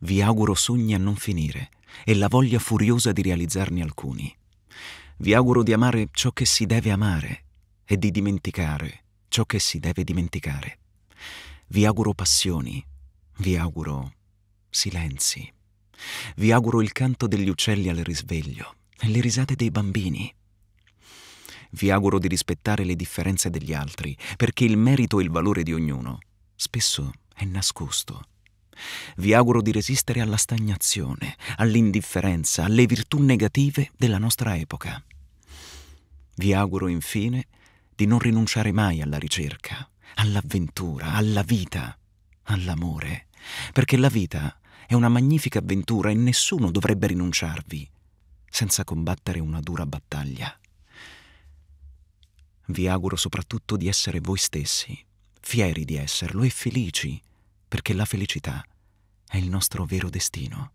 vi auguro sogni a non finire e la voglia furiosa di realizzarne alcuni. Vi auguro di amare ciò che si deve amare e di dimenticare ciò che si deve dimenticare. Vi auguro passioni, vi auguro silenzi. Vi auguro il canto degli uccelli al risveglio e le risate dei bambini. Vi auguro di rispettare le differenze degli altri, perché il merito e il valore di ognuno spesso è nascosto vi auguro di resistere alla stagnazione, all'indifferenza, alle virtù negative della nostra epoca. Vi auguro infine di non rinunciare mai alla ricerca, all'avventura, alla vita, all'amore, perché la vita è una magnifica avventura e nessuno dovrebbe rinunciarvi senza combattere una dura battaglia. Vi auguro soprattutto di essere voi stessi, fieri di esserlo e felici, perché la felicità è il nostro vero destino.